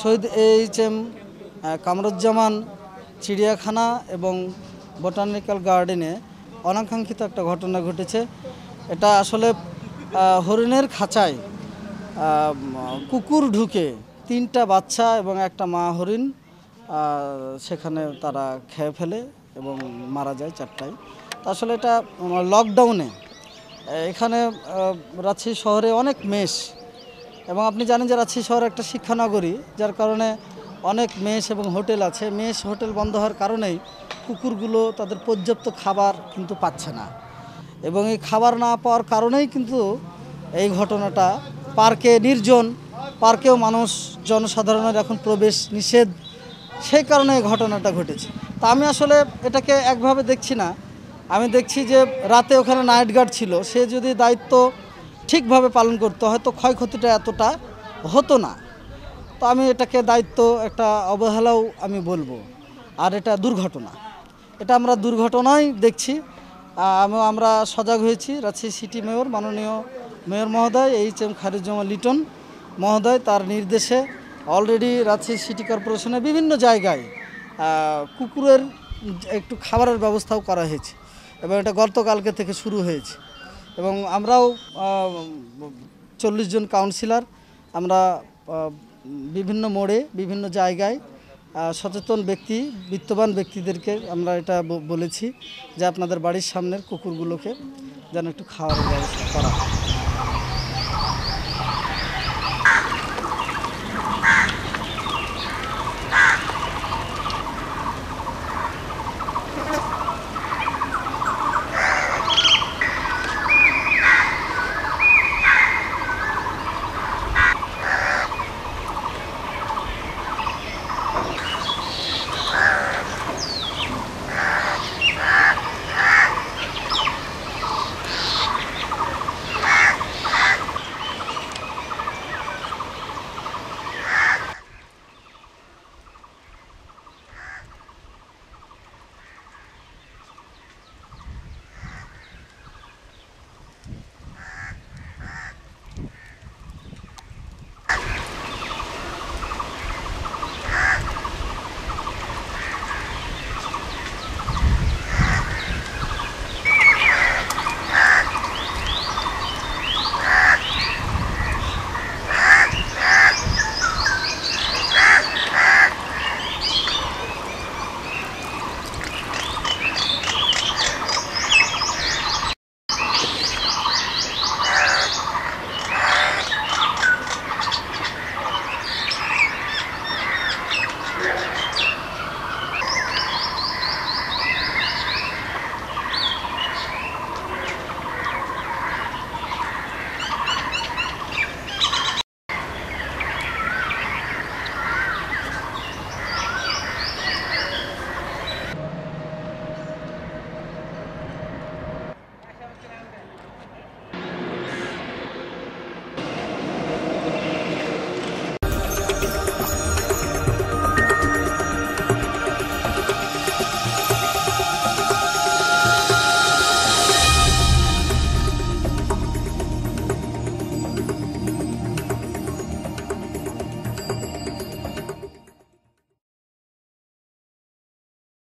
শহীদ H M Kamruzzaman চিড়িয়াখানা এবং botanical গার্ডেনে অনাকাঙ্ক্ষিত একটা ঘটনা ঘটেছে এটা আসলে হরিণের খাঁচায় কুকুর ঢুকে তিনটা বাচ্চা এবং একটা মা হরিণ সেখানে তারা খেয়ে ফেলে এবং মারা যায় চারটায় তা আসলে এটা লকডাউনে এখানে রাজশাহী শহরে অনেক মেষ এবং আপনি জানেন যে রাজশাহী শহর একটা শিক্ষানগরী যার কারণে অনেক মেষ এবং হোটেল আছে মেষ হোটেল বন্ধ হওয়ার কারণেই কুকুরগুলো তাদের পর্যাপ্ত খাবার কিন্তু পাচ্ছে না এবং এই খাবার না পাওয়ার কারণেই কিন্তু এই ঘটনাটা পার্কে নির্জন পার্কেও মানুষ জনসাধারণের এখন প্রবেশ নিষেধ সেই কারণে এই ঘটনাটা ঘটেছে তা আমি আসলে এটাকে একভাবে দেখছি না আমি দেখছি যে রাতে ওখানে নাইট গার্ড ছিল সে যদি দায়িত্ব ঠিকভাবে পালন করতো হয়তো ক্ষয়ক্ষতিটা এতটা হতো না তো আমি এটাকে দায়িত্ব একটা অবহেলাও আমি বলবো আর এটা দুর্ঘটনা এটা আমরা দুর্ঘটনাই দেখছি আমরা সজাগ হয়েছি রাজশাহী সিটি মেয়র মাননীয় মেয়র মহোদয় এইচ এম খারিজমা লিটন মহোদয় তার নির্দেশে অলরেডি রাজশাহী সিটি কর্পোরেশনে বিভিন্ন জায়গায় কুকুরের একটু খাবারের ব্যবস্থাও করা হয়েছে এবং এটা গতকালকে থেকে শুরু হয়েছে এবং আমরাও চল্লিশ জন কাউন্সিলর আমরা বিভিন্ন মোড়ে বিভিন্ন জায়গায় সচেতন ব্যক্তি বিত্তবান ব্যক্তিদেরকে আমরা এটা বলেছি যে আপনাদের বাড়ির সামনের কুকুরগুলোকে যেন একটু খাওয়ার ব্যবস্থা করা হয়